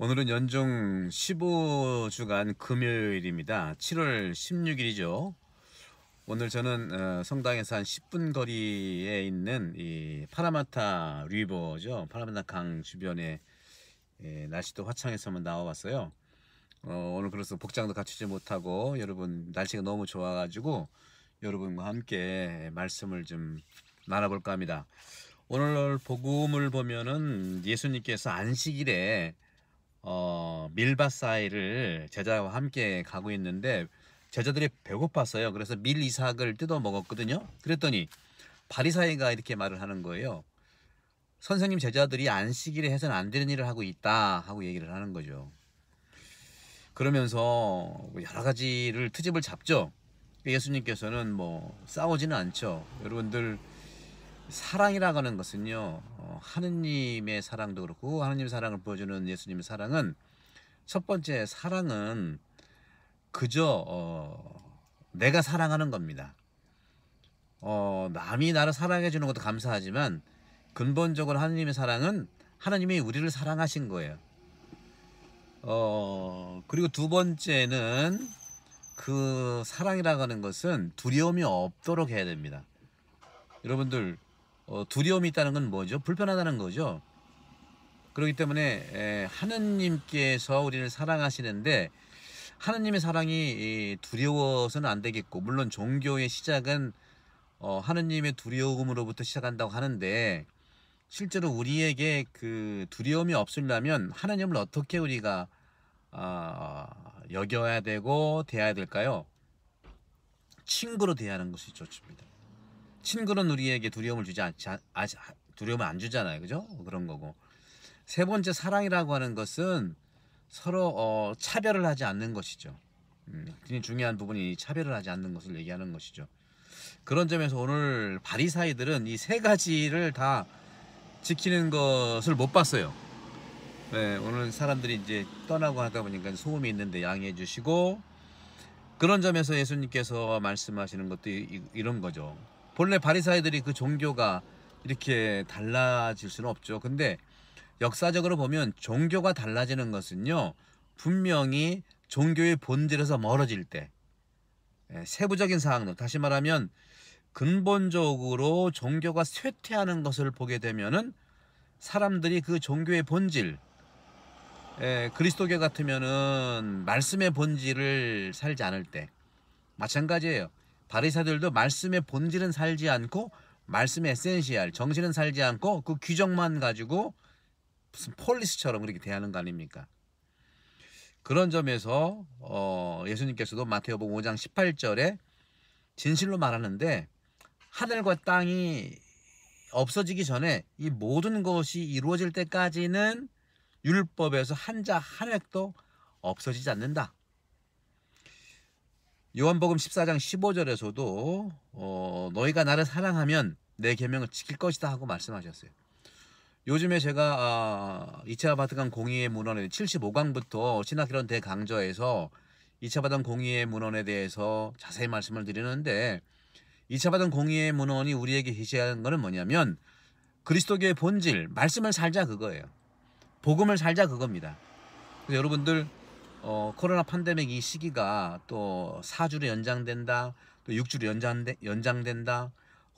오늘은 연중 15주간 금요일입니다. 7월 16일이죠. 오늘 저는 어, 성당에서 한 10분 거리에 있는 이 파라마타 리버죠. 파라마타 강 주변에 예, 날씨도 화창해서 한 나와봤어요. 어, 오늘 그래서 복장도 갖추지 못하고 여러분 날씨가 너무 좋아가지고 여러분과 함께 말씀을 좀 나눠볼까 합니다. 오늘 복음을 보면은 예수님께서 안식일에 어, 밀밭사이를 제자와 함께 가고 있는데 제자들이 배고팠어요. 그래서 밀 이삭을 뜯어 먹었거든요. 그랬더니 바리사이가 이렇게 말을 하는 거예요. 선생님 제자들이 안식일에 해서는 안 되는 일을 하고 있다 하고 얘기를 하는 거죠. 그러면서 여러 가지를 트집을 잡죠. 예수님께서는 뭐 싸우지는 않죠. 여러분들 사랑이라는 고하 것은요 어, 하느님의 사랑도 그렇고 하느님의 사랑을 보여주는 예수님의 사랑은 첫 번째 사랑은 그저 어, 내가 사랑하는 겁니다. 어, 남이 나를 사랑해 주는 것도 감사하지만 근본적으로 하느님의 사랑은 하나님이 우리를 사랑하신 거예요. 어, 그리고 두 번째는 그 사랑이라고 하는 것은 두려움이 없도록 해야 됩니다. 여러분들 어, 두려움이 있다는 건 뭐죠? 불편하다는 거죠. 그렇기 때문에 하느님께서 우리를 사랑하시는데 하느님의 사랑이 두려워서는 안 되겠고 물론 종교의 시작은 어, 하느님의 두려움으로부터 시작한다고 하는데 실제로 우리에게 그 두려움이 없으려면 하느님을 어떻게 우리가 아, 여겨야 되고 대해야 될까요? 친구로 대하는 것이 좋습니다. 친구는 우리에게 두려움을 주지 않, 지 아, 두려움을 안 주잖아요. 그죠? 그런 거고. 세 번째 사랑이라고 하는 것은 서로 어, 차별을 하지 않는 것이죠. 음, 굉장히 중요한 부분이 차별을 하지 않는 것을 얘기하는 것이죠. 그런 점에서 오늘 바리사이들은 이 세 가지를 다 지키는 것을 못 봤어요. 네, 오늘 사람들이 이제 떠나고 하다 보니까 소음이 있는데 양해해 주시고 그런 점에서 예수님께서 말씀하시는 것도 이, 이런 거죠. 본래 바리사이들이 그 종교가 이렇게 달라질 수는 없죠. 근데 역사적으로 보면 종교가 달라지는 것은요. 분명히 종교의 본질에서 멀어질 때 예, 세부적인 사항들 다시 말하면 근본적으로 종교가 쇠퇴하는 것을 보게 되면은 사람들이 그 종교의 본질 에, 예, 그리스도교 같으면은 말씀의 본질을 살지 않을 때 마찬가지예요. 바리사들도 말씀의 본질은 살지 않고 말씀의 에센시알 정신은 살지 않고 그 규정만 가지고 무슨 폴리스처럼 그렇게 대하는 거 아닙니까? 그런 점에서 어, 예수님께서도 마태복음 5장 18절에 진실로 말하는데 하늘과 땅이 없어지기 전에 이 모든 것이 이루어질 때까지는 율법에서 한자 한 획도 없어지지 않는다. 요한복음 14장 15절에서도 어, 너희가 나를 사랑하면 내 계명을 지킬 것이다 하고 말씀하셨어요. 요즘에 제가 아, 2차 바티칸 공의회 문헌에 75강부터 신학이론 대강좌에서 2차 바티칸 공의회 문헌에 대해서 자세히 말씀을 드리는데 2차 바티칸 공의회 문헌이 우리에게 제시하는 것은 뭐냐면 그리스도교의 본질, 말씀을 살자 그거예요. 복음을 살자 그겁니다. 여러분들 어, 코로나 판데믹이 시기가 또 4주로 연장된다, 또 6주로 연장되, 연장된다.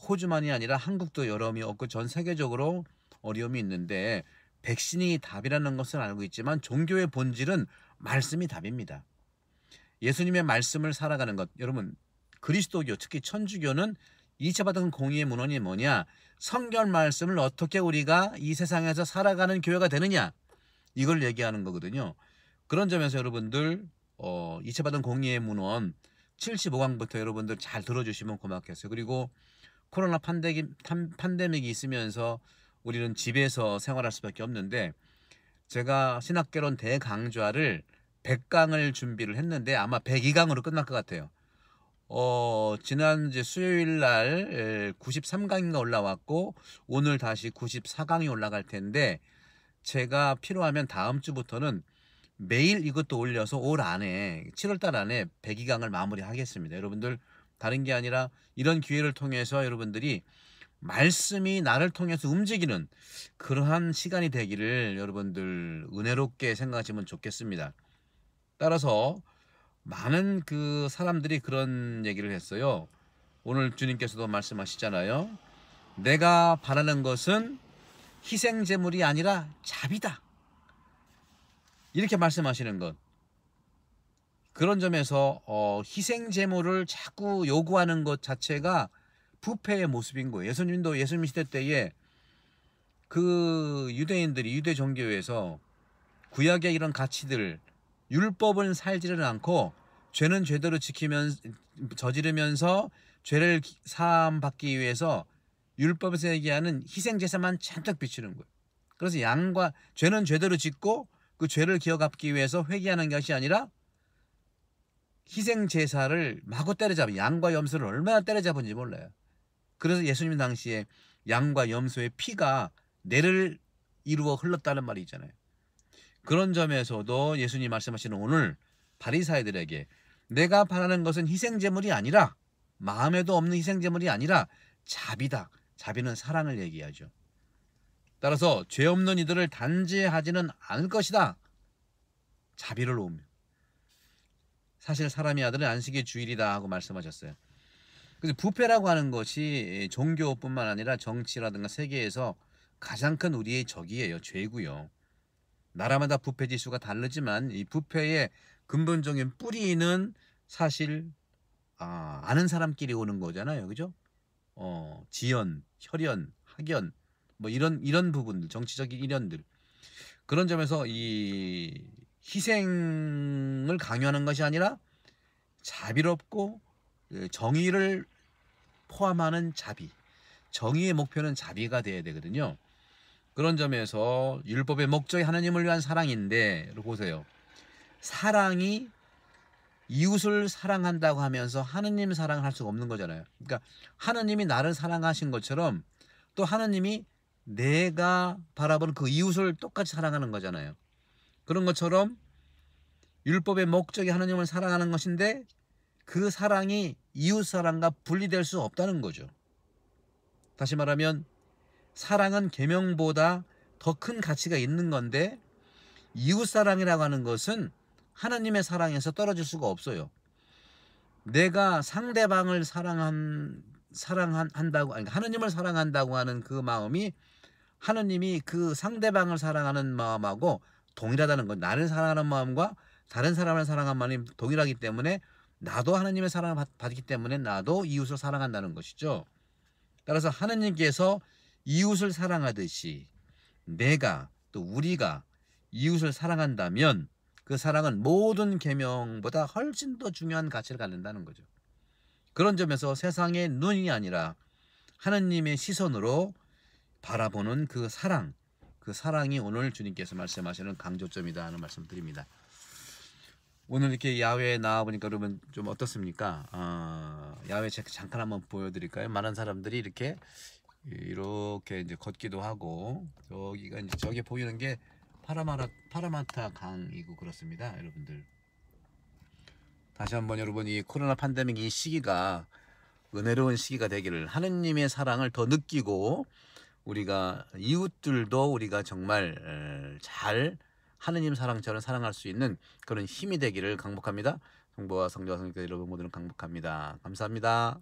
호주만이 아니라 한국도 여름이 없고 전 세계적으로 어려움이 있는데 백신이 답이라는 것은 알고 있지만 종교의 본질은 말씀이 답입니다. 예수님의 말씀을 살아가는 것. 여러분 그리스도교 특히 천주교는 이차 받은 공의의 문헌이 뭐냐? 성결 말씀을 어떻게 우리가 이 세상에서 살아가는 교회가 되느냐? 이걸 얘기하는 거거든요. 그런 점에서 여러분들 어, 이체받은 공의의 문헌 75강부터 여러분들 잘 들어주시면 고맙겠어요. 그리고 코로나 판데기, 판데믹이 있으면서 우리는 집에서 생활할 수밖에 없는데 제가 신학개론 대강좌를 100강을 준비를 했는데 아마 102강으로 끝날 것 같아요. 어, 지난 이제 수요일 날 93강인가 올라왔고 오늘 다시 94강이 올라갈 텐데 제가 필요하면 다음 주부터는 매일 이것도 올려서 올 안에 7월달 안에 102강을 마무리하겠습니다. 여러분들 다른 게 아니라 이런 기회를 통해서 여러분들이 말씀이 나를 통해서 움직이는 그러한 시간이 되기를 여러분들 은혜롭게 생각하시면 좋겠습니다. 따라서 많은 그 사람들이 그런 얘기를 했어요. 오늘 주님께서도 말씀하시잖아요. 내가 바라는 것은 희생 제물이 아니라 자비다. 이렇게 말씀하시는 것 그런 점에서 어, 희생 제물을 자꾸 요구하는 것 자체가 부패의 모습인 거예요. 예수님도 예수님 시대 때에 그 유대인들이 유대 종교에서 구약의 이런 가치들 율법은 살지를 않고 죄는 죄대로 지키면 저지르면서 죄를 사함 받기 위해서 율법에서 얘기하는 희생 제사만 잔뜩 비치는 거예요. 그래서 양과 죄는 죄대로 짓고 그 죄를 기억하기 위해서 회개하는 것이 아니라 희생 제사를 마구 때려잡은 양과 염소를 얼마나 때려잡은지 몰라요. 그래서 예수님 당시에 양과 염소의 피가 내를 이루어 흘렀다는 말이 있잖아요. 그런 점에서도 예수님 말씀하시는 오늘 바리사이들에게 내가 바라는 것은 희생 제물이 아니라 마음에도 없는 희생 제물이 아니라 자비다. 자비는 사랑을 얘기하죠. 따라서 죄 없는 이들을 단죄하지는 않을 것이다. 자비를 놓으며 사실 사람의 아들은 안식의 주일이다 하고 말씀하셨어요. 그래서 부패라고 하는 것이 종교뿐만 아니라 정치라든가 세계에서 가장 큰 우리의 적이에요. 죄고요. 나라마다 부패 지수가 다르지만 이 부패의 근본적인 뿌리는 사실 아, 아는 사람끼리 오는 거잖아요. 그죠? 어, 지연, 혈연, 학연 뭐 이런 이런 부분들 정치적인 일련들 그런 점에서 이 희생을 강요하는 것이 아니라 자비롭고 정의를 포함하는 자비 정의의 목표는 자비가 돼야 되거든요 그런 점에서 율법의 목적이 하나님을 위한 사랑인데 보세요 사랑이 이웃을 사랑한다고 하면서 하느님 사랑을 할 수가 없는 거잖아요 그러니까 하느님이 나를 사랑하신 것처럼 또 하느님이 내가 바라보는 그 이웃을 똑같이 사랑하는 거잖아요. 그런 것처럼 율법의 목적이 하나님을 사랑하는 것인데 그 사랑이 이웃 사랑과 분리될 수 없다는 거죠. 다시 말하면 사랑은 계명보다 더 큰 가치가 있는 건데 이웃 사랑이라고 하는 것은 하나님의 사랑에서 떨어질 수가 없어요. 내가 상대방을 사랑한 사랑한다고 아니 하나님을 사랑한다고 하는 그 마음이 하느님이 그 상대방을 사랑하는 마음하고 동일하다는 것. 나를 사랑하는 마음과 다른 사람을 사랑한 마음이 동일하기 때문에 나도 하느님의 사랑을 받기 때문에 나도 이웃을 사랑한다는 것이죠. 따라서 하느님께서 이웃을 사랑하듯이 내가 또 우리가 이웃을 사랑한다면 그 사랑은 모든 계명보다 훨씬 더 중요한 가치를 갖는다는 거죠. 그런 점에서 세상의 눈이 아니라 하느님의 시선으로 바라보는 그 사랑, 그 사랑이 오늘 주님께서 말씀하시는 강조점이다 하는 말씀 드립니다. 오늘 이렇게 야외에 나와 보니까 그러면 좀 어떻습니까? 어, 야외 잠깐 한번 보여드릴까요? 많은 사람들이 이렇게 이렇게 이제 걷기도 하고 저기가 이제 저기 보이는 게 파라마라 파라마타 강이고 그렇습니다, 여러분들. 다시 한번 여러분 이 코로나 팬데믹 이 시기가 은혜로운 시기가 되기를 하느님의 사랑을 더 느끼고 우리가 이웃들도 우리가 정말 잘 하느님 사랑처럼 사랑할 수 있는 그런 힘이 되기를 강복합니다. 성부와 성자와 성자 여러분 모두는 강복합니다. 감사합니다.